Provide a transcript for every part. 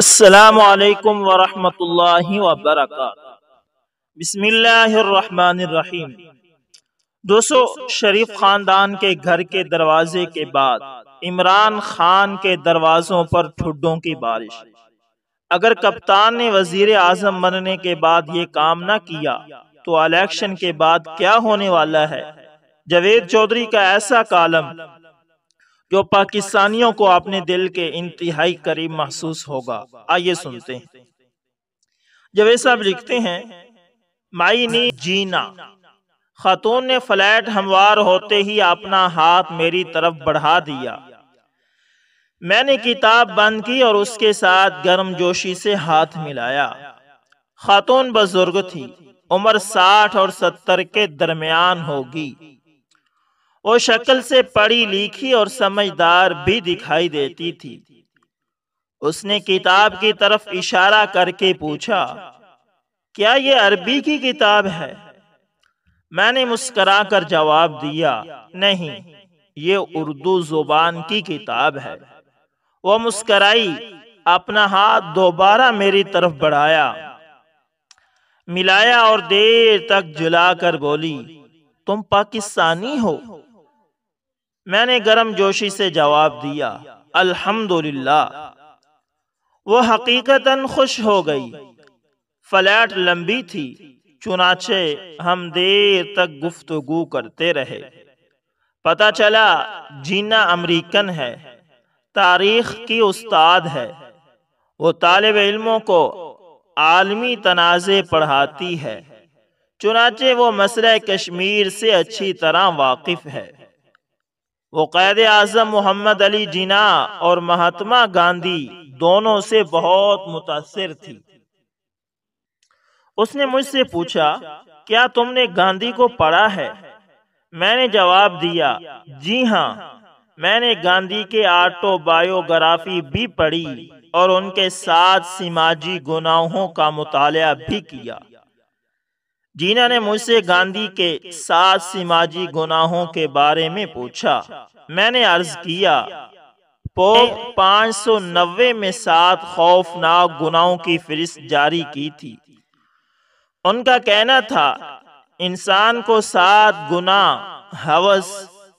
असलकम वरहमतुल्लाहि वबरक दोस्तों शरीफ खानदान के घर के दरवाजे के बाद इमरान खान के दरवाजों पर ठुड्डों की बारिश अगर कप्तान ने वजीर आजम बनने के बाद ये काम ना किया तो इलेक्शन के बाद क्या होने वाला है जावेद चौधरी का ऐसा कालम जो पाकिस्तानियों को अपने दिल के इंतहाई करीब महसूस होगा आइए सुनते हैं जवेद साहब लिखते हैं माई मायनी जीना खातून ने फ्लैट हमवार होते ही अपना हाथ मेरी तरफ बढ़ा दिया मैंने किताब बंद की और उसके साथ गर्म जोशी से हाथ मिलाया खातून बुजुर्ग थी उम्र साठ और सत्तर के दरमियान होगी वो शक्ल से पढ़ी लिखी और समझदार भी दिखाई देती थी उसने किताब की तरफ इशारा करके पूछा क्या ये अरबी की किताब है मैंने मुस्करा कर जवाब दिया नहीं ये उर्दू जुबान की किताब है वो मुस्कराई अपना हाथ दोबारा मेरी तरफ बढ़ाया मिलाया और देर तक जुला कर बोली तुम पाकिस्तानी हो मैंने गर्म जोशी से जवाब दिया अल्हम्दुलिल्लाह वो हकीकतन खुश हो गई फ्लैट लंबी थी चुनाचे हम देर तक गुफ्तगु करते रहे पता चला जीना अमरीकन है तारीख की उस्ताद है वो तालब इल्मों को आलमी तनाज़े पढ़ाती है चुनाचे वो मसला कश्मीर से अच्छी तरह वाकिफ़ है वो कैद आजम मोहम्मद अली जिना और महात्मा गांधी दोनों से बहुत मुतासर थी उसने मुझसे पूछा क्या तुमने गांधी को पढ़ा है मैंने जवाब दिया जी हाँ मैंने गांधी के ऑटोबायोग्राफी भी पढ़ी और उनके साथ समाजी गुनाहों का मुताल भी किया जीना ने मुझसे गांधी के सात समाजी गुनाहों के बारे में पूछा मैंने अर्ज किया पोप पाँच सौ नब्बे में सात खौफनाक गुनाहों की फहरिस्त जारी की थी उनका कहना था इंसान को सात गुना हवस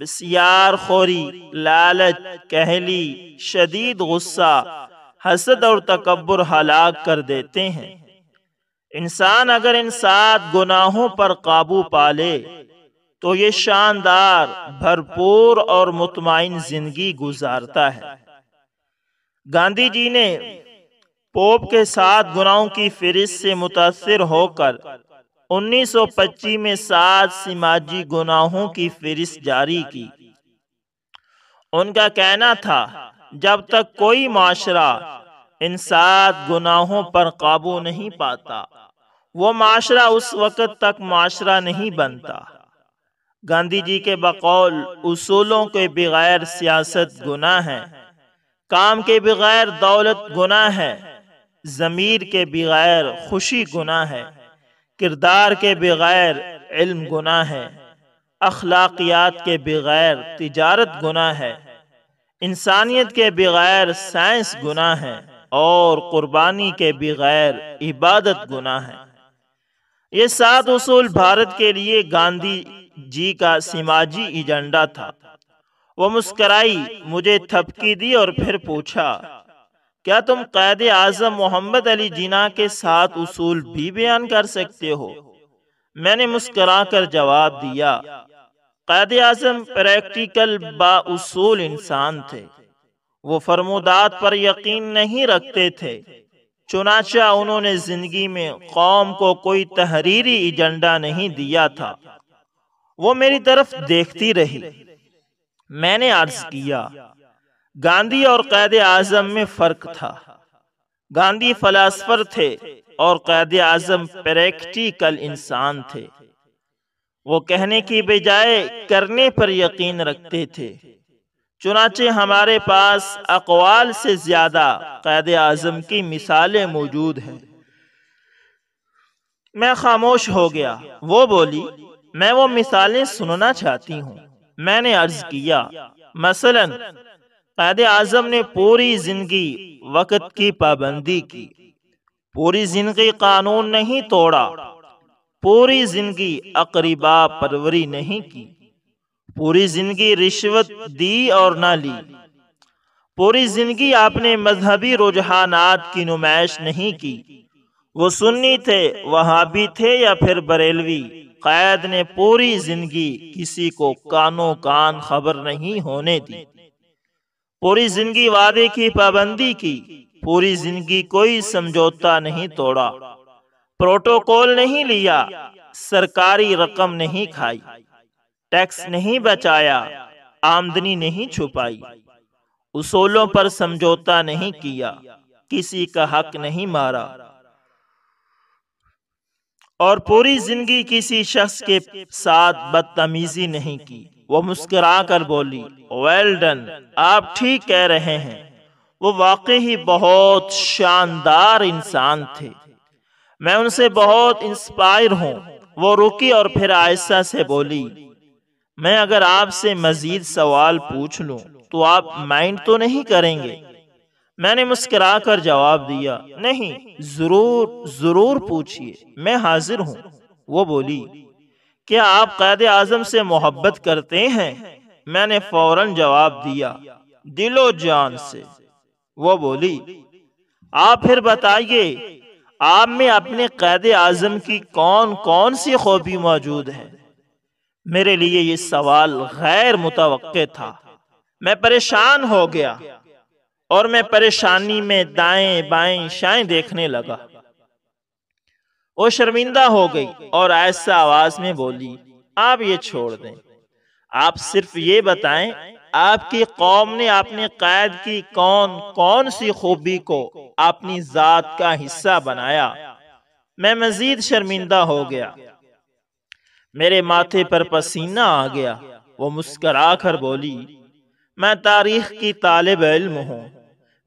बसियार खोरी लालच कहली शदीद गुस्सा हसद और तकबर हलाक कर देते हैं इंसान अगर इन सात गुनाहों पर काबू पा ले तो ये शानदार भरपूर और मुतमाइन जिंदगी गुजारता है गांधी जी ने पोप के सात गुनाहों की फिरिस से मुतासर होकर 1925 में सात समाजी गुनाहों की फिरिस जारी की उनका कहना था जब तक कोई माशरा इन सात गुनाहों पर काबू नहीं पाता वो माशरा उस वक़्त तक माशरा नहीं बनता गांधी जी के बकौल उसूलों के बगैर सियासत गुना है काम के बगैर दौलत गुना है ज़मीर के बगैर खुशी गुना है किरदार के बगैर इल्म गुना है अखलाकियात के बगैर तिजारत गुना है इंसानियत के बगैर साइंस गुना है और क़ुरबानी के बगैर इबादत गुना है ये सात उसूल भारत के लिए गांधी जी का समाजी एजेंडा था वो मुस्कराई मुझे थपकी दी और फिर पूछा क्या तुम कैद आजम मोहम्मद अली जिना के साथ उसूल भी बयान कर सकते हो मैंने मुस्करा कर जवाब दिया कैद आजम प्रैक्टिकल बासूल इंसान थे वो फरमोदात पर यकीन नहीं रखते थे चुनाचा उन्होंने जिंदगी में कौम को कोई तहरीरी एजेंडा नहीं दिया था वो मेरी तरफ देखती रही मैंने अर्ज किया गांधी और कैद आजम में फर्क था गांधी फलासफर थे और कैद आजम प्रैक्टिकल इंसान थे वो कहने की बजाय करने पर यकीन रखते थे चुनाचे हमारे पास अकवाल से ज़्यादा कैद आज़म की मिसालें मौजूद हैं मैं खामोश हो गया वो बोली मैं वो मिसालें सुनना चाहती हूँ मैंने अर्ज किया मसलन कैद आजम ने पूरी जिंदगी वक्त की पाबंदी की पूरी जिंदगी कानून नहीं तोड़ा पूरी जिंदगी अकरीबा परवरी नहीं की पूरी जिंदगी रिश्वत दी और ना ली पूरी जिंदगी आपने मजहबी रुझानात की नुमाइश नहीं की वो सुन्नी थे भी थे या फिर बरेलवी कैद ने पूरी जिंदगी किसी को कानों कान खबर नहीं होने दी पूरी जिंदगी वादे की पाबंदी की पूरी जिंदगी कोई समझौता नहीं तोड़ा प्रोटोकॉल नहीं लिया सरकारी रकम नहीं खाई टैक्स नहीं बचाया आमदनी नहीं छुपाई उसूलों पर समझौता नहीं किया किसी का हक नहीं मारा और पूरी जिंदगी किसी शख्स के साथ बदतमीजी नहीं की वो मुस्करा कर बोली वेल डन आप ठीक कह रहे हैं वो वाकई ही बहुत शानदार इंसान थे मैं उनसे बहुत इंस्पायर हूँ वो रुकी और फिर आयसा से बोली मैं अगर आपसे मजीद सवाल पूछ लूं तो आप माइंड तो नहीं करेंगे मैंने मुस्करा कर जवाब दिया नहीं जरूर जरूर पूछिए मैं हाजिर हूँ वो बोली क्या आप कैद आजम से मोहब्बत करते हैं मैंने फौरन जवाब दिया दिलो जान से वो बोली आप फिर बताइए आप में अपने कैद आजम की कौन कौन सी खूबी मौजूद है मेरे लिए ये सवाल गैर मुतव था मैं परेशान हो गया और मैं परेशानी में दाएं बाएं शाएं देखने लगा वो शर्मिंदा हो गई और ऐसा आवाज में बोली आप ये छोड़ दें आप सिर्फ ये बताएं आपकी कौम ने अपने कैद की कौन कौन सी खूबी को अपनी जात का हिस्सा बनाया मैं मजीद शर्मिंदा हो गया मेरे माथे पर पसीना आ गया वो मुस्करा कर बोली मैं तारीख की तालब इल्म हूँ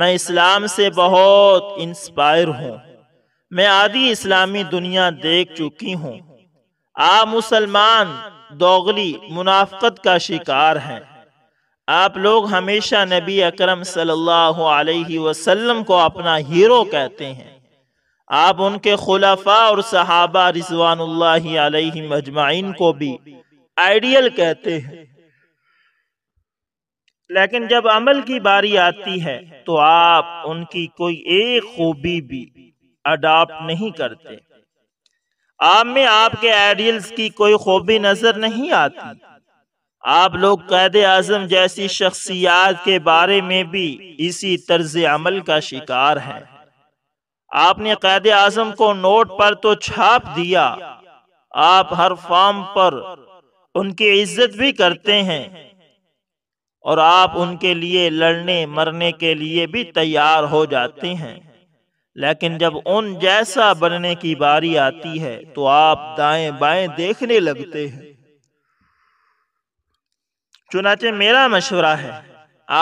मैं इस्लाम से बहुत इंस्पायर हूँ मैं आधी इस्लामी दुनिया देख चुकी हूँ आप मुसलमान दोगली मुनाफ्त का शिकार हैं आप लोग हमेशा नबी अकरम सल्लल्लाहु अलैहि वसल्लम को अपना हीरो कहते हैं आप उनके खुलाफा और सहाबा रिजवान मजमाइन को भी आइडियल कहते हैं लेकिन जब अमल की बारी आती है तो आप उनकी कोई एक खूबी भी अडॉप्ट नहीं करते आप में आपके आइडियल्स की कोई खूबी नजर नहीं आती आप लोग कैद आजम जैसी शख्सियात के बारे में भी इसी तर्ज अमल का शिकार हैं आपने कैद आजम को नोट पर तो छाप दिया आप हर फॉर्म पर उनकी इज्जत भी करते हैं और आप उनके लिए लड़ने मरने के लिए भी तैयार हो जाते हैं लेकिन जब उन जैसा बनने की बारी आती है तो आप दाएं बाएं देखने लगते हैं चुनाचे मेरा मशवरा है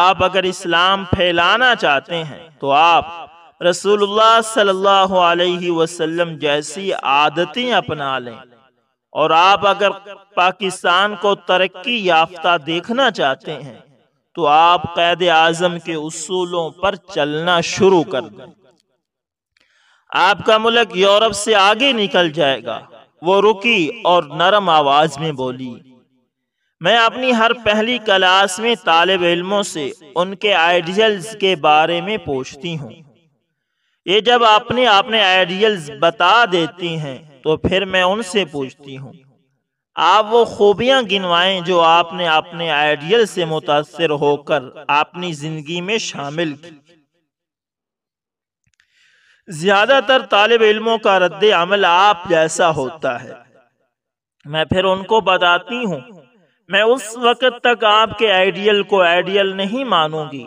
आप अगर इस्लाम फैलाना चाहते हैं तो आप रसूलुल्लाह सल्लल्लाहु अलैहि वसल्लम जैसी आदतें अपना लें और आप अगर पाकिस्तान को तरक्की याफ्ता देखना चाहते हैं तो आप कैद आजम के उसूलों पर चलना शुरू कर दें आपका मुल्क यूरोप से आगे निकल जाएगा वो रुकी और नरम आवाज में बोली मैं अपनी हर पहली क्लास में तालब इलमों से उनके आइडियल्स के बारे में पूछती हूँ ये जब आपने अपने आइडियल्स बता देती हैं तो फिर मैं उनसे पूछती हूँ आप वो खूबियाँ गिनवाएं जो आपने अपने आइडियल से मुतासर होकर अपनी ज़िंदगी में शामिल की ज़्यादातर तालब इल्मों का रद्द अमल आप जैसा होता है मैं फिर उनको बताती हूँ मैं उस वक़्त तक आपके आइडियल को आइडियल नहीं मानूंगी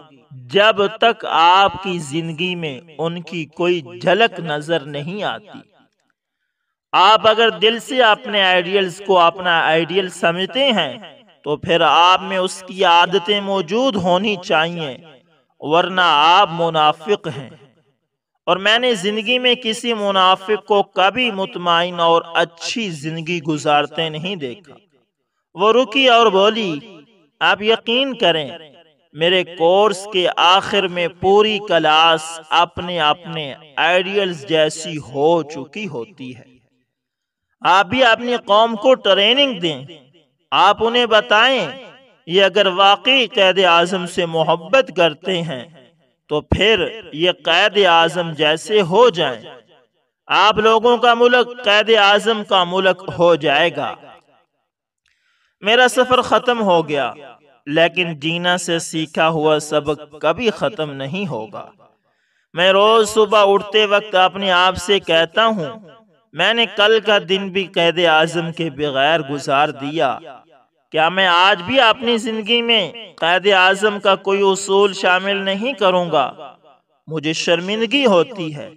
जब तक आपकी जिंदगी में उनकी कोई झलक नजर नहीं आती आप अगर दिल से अपने आइडियल्स को अपना आइडियल समझते हैं तो फिर आप में उसकी आदतें मौजूद होनी चाहिए वरना आप मुनाफिक हैं और मैंने ज़िंदगी में किसी मुनाफिक को कभी मुतमाइन और अच्छी ज़िंदगी गुजारते नहीं देखा वो रुकी और बोली आप यकीन करें मेरे कोर्स के आखिर में पूरी क्लास अपने अपने आइडियल्स जैसी हो चुकी होती है आप भी अपनी कौम को ट्रेनिंग दें आप उन्हें बताएं ये अगर वाकई कैद आजम से मोहब्बत करते हैं तो फिर ये कैद आजम जैसे हो जाएं। आप लोगों का मुल्क कैद आजम का मुल्क हो जाएगा मेरा सफ़र ख़त्म हो गया लेकिन जीना से सीखा हुआ सबक कभी ख़त्म नहीं होगा मैं रोज़ सुबह उठते वक्त अपने आप से कहता हूँ मैंने कल का दिन भी कैद आजम के बगैर गुजार दिया क्या मैं आज भी अपनी ज़िंदगी में कैद आजम का कोई उसूल शामिल नहीं करूँगा मुझे शर्मिंदगी होती है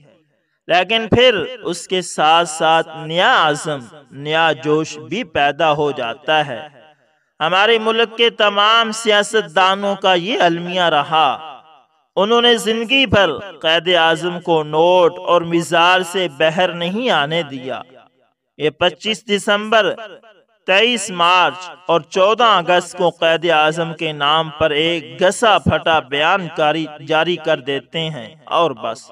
लेकिन फिर उसके साथ साथ नया आजम नया जोश भी पैदा हो जाता है हमारे मुल्क के तमाम सियासतदानों का ये अलमिया रहा उन्होंने जिंदगी भर कैद आजम को नोट और मिजार से बहर नहीं आने दिया ये 25 दिसंबर 23 मार्च और 14 अगस्त को कैद आजम के नाम पर एक घसा फटा बयान जारी कर देते हैं और बस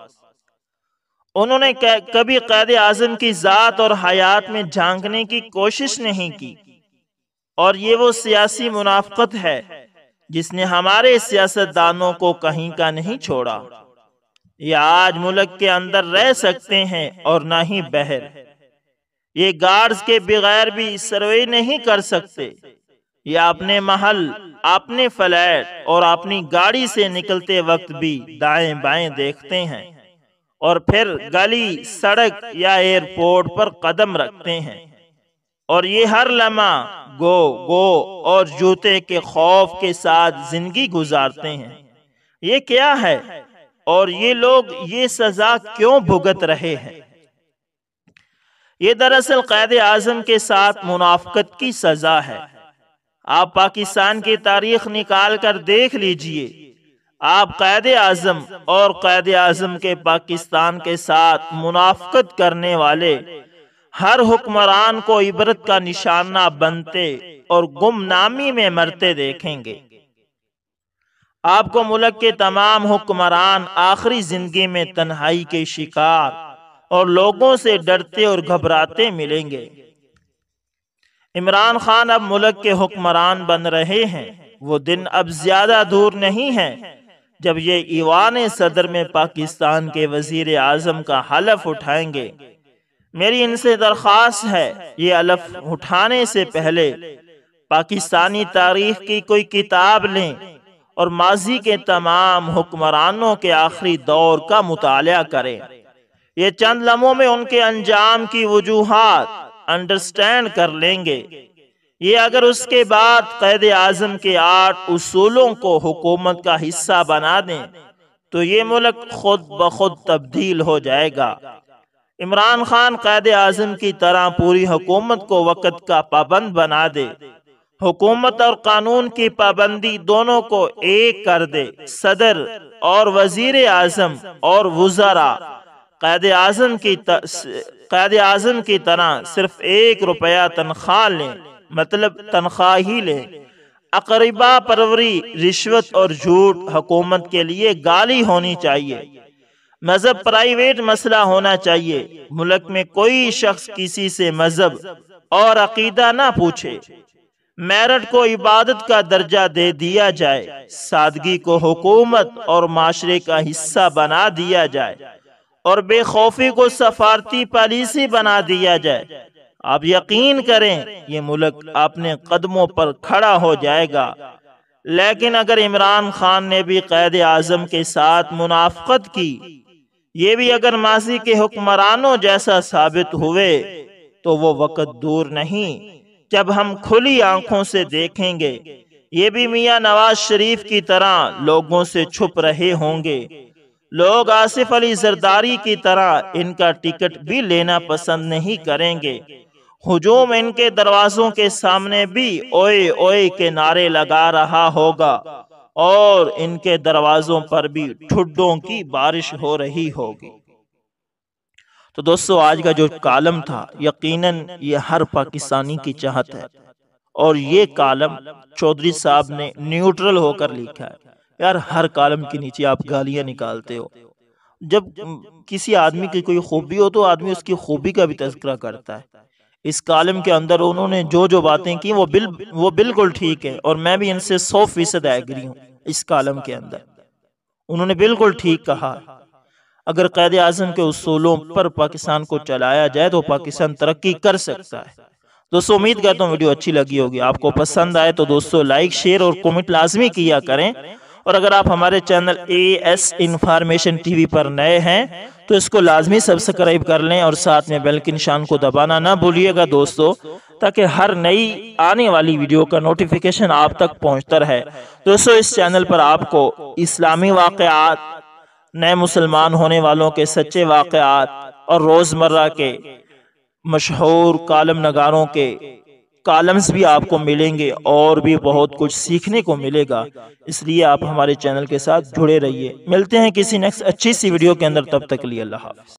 उन्होंने कभी कैद आजम की जात और हयात में झांकने की कोशिश नहीं की और ये वो सियासी मुनाफत है जिसने हमारे सियासतदानों को कहीं का नहीं छोड़ा ये आज मुल्क के अंदर रह सकते हैं और ना ही बहर ये गार्ड्स के बगैर भी सर्वे नहीं कर सकते ये अपने महल अपने फ्लैट और अपनी गाड़ी से निकलते वक्त भी दाएं बाएं देखते हैं और फिर गली सड़क या एयरपोर्ट पर कदम रखते हैं और ये हर लम्हा गो गो और जूते के खौफ के साथ जिंदगी गुजारते हैं ये क्या है और ये लोग ये सजा क्यों भुगत रहे हैं ये दरअसल कैद आजम के साथ मुनाफ्त की सजा है आप पाकिस्तान की तारीख निकाल कर देख लीजिए आप कैद आजम और कैद आजम के पाकिस्तान के साथ मुनाफ्त करने वाले हर हुक्मरान को इबरत का निशाना बनते और गुमनामी में मरते देखेंगे आपको मुल्क के तमाम हुक्मरान आखिरी जिंदगी में तन्हाई के शिकार और लोगों से डरते और घबराते मिलेंगे इमरान खान अब मुल्क के हुक्मरान बन रहे हैं वो दिन अब ज्यादा दूर नहीं है जब ये ईवान सदर में पाकिस्तान के वजीर आजम का हलफ उठाएंगे मेरी इनसे दरख्वास्त है ये अलफ उठाने से पहले पाकिस्तानी तारीख की कोई किताब लें और माजी के तमाम हुक्मरानों के आखिरी दौर का मुताल करें ये चंद लम्हों में उनके अंजाम की वजूहत अंडरस्टैंड कर लेंगे ये अगर उसके बाद कैद आजम के आठ उसूलों को हुकूमत का हिस्सा बना दें तो ये मुल्क खुद ब खुद तब्दील हो जाएगा इमरान खान कैद आजम की तरह पूरी हुकूमत को वक़्त का पाबंद बना दे हुकूमत और कानून की पाबंदी दोनों को एक कर दे सदर और वजीर आजम और वजारा कैद आजम की क़ैद आजम की तरह सिर्फ एक रुपया तनख्वाह लें मतलब तनख्वाह ही लें अकरीबा परवरी रिश्वत और झूठ हुकूमत के लिए गाली होनी चाहिए मजहब प्राइवेट मसला होना चाहिए मुल्क में कोई शख्स किसी से मजहब और अकीदा ना पूछे मेरठ को इबादत का दर्जा दे दिया जाए सादगी को हुकूमत और माशरे का हिस्सा बना दिया जाए और बेखौफी को सफारती पॉलिसी बना दिया जाए आप यकीन करें ये मुल्क अपने कदमों पर खड़ा हो जाएगा लेकिन अगर इमरान खान ने भी कैद आजम के साथ मुनाफ्त की ये भी अगर माजी के हुक्मरानों जैसा साबित हुए तो वो वक़्त दूर नहीं जब हम खुली आंखों से देखेंगे ये भी मियाँ नवाज शरीफ की तरह लोगों से छुप रहे होंगे लोग आसिफ अली जरदारी की तरह इनका टिकट भी लेना पसंद नहीं करेंगे हजूम इनके दरवाजों के सामने भी ओए ओए के नारे लगा रहा होगा और इनके दरवाजों पर भी ठुड्डों की बारिश हो रही होगी तो दोस्तों आज का जो कालम था यकीनन ये हर पाकिस्तानी की चाहत है और ये कालम चौधरी साहब ने न्यूट्रल होकर लिखा है यार हर कालम के नीचे आप गालियां निकालते हो जब किसी आदमी की कोई खूबी हो तो आदमी उसकी खूबी का भी तस्करा करता है इस कॉलम के अंदर उन्होंने जो जो बातें की वो बिल वो बिल्कुल ठीक है और मैं भी इनसे सौ फीसद एग्री हूँ इस कॉलम के अंदर उन्होंने बिल्कुल ठीक कहा अगर कैद आजम के उसूलों पर पाकिस्तान को चलाया जाए तो पाकिस्तान तरक्की कर सकता है दोस्तों उम्मीद करता हूँ वीडियो अच्छी लगी होगी आपको पसंद आए तो दोस्तों लाइक शेयर और कमेंट लाजमी किया करें और अगर आप हमारे channel A S information TV पर नए हैं तो इसको लाजमी सब्सक्राइब कर लें और साथ में बेल के निशान को दबाना ना भूलिएगा दोस्तों ताकि हर नई आने वाली वीडियो का नोटिफिकेशन आप तक पहुंचता रहे दोस्तों इस चैनल पर आपको इस्लामी वाकयात नए मुसलमान होने वालों के सच्चे वाक़ात और रोज़मर्रा के मशहूर कालम नगारों के कॉलम्स भी आपको मिलेंगे और भी बहुत कुछ सीखने को मिलेगा इसलिए आप हमारे चैनल के साथ जुड़े रहिए मिलते हैं किसी नेक्स्ट अच्छी सी वीडियो के अंदर तब तक लिए अल्लाह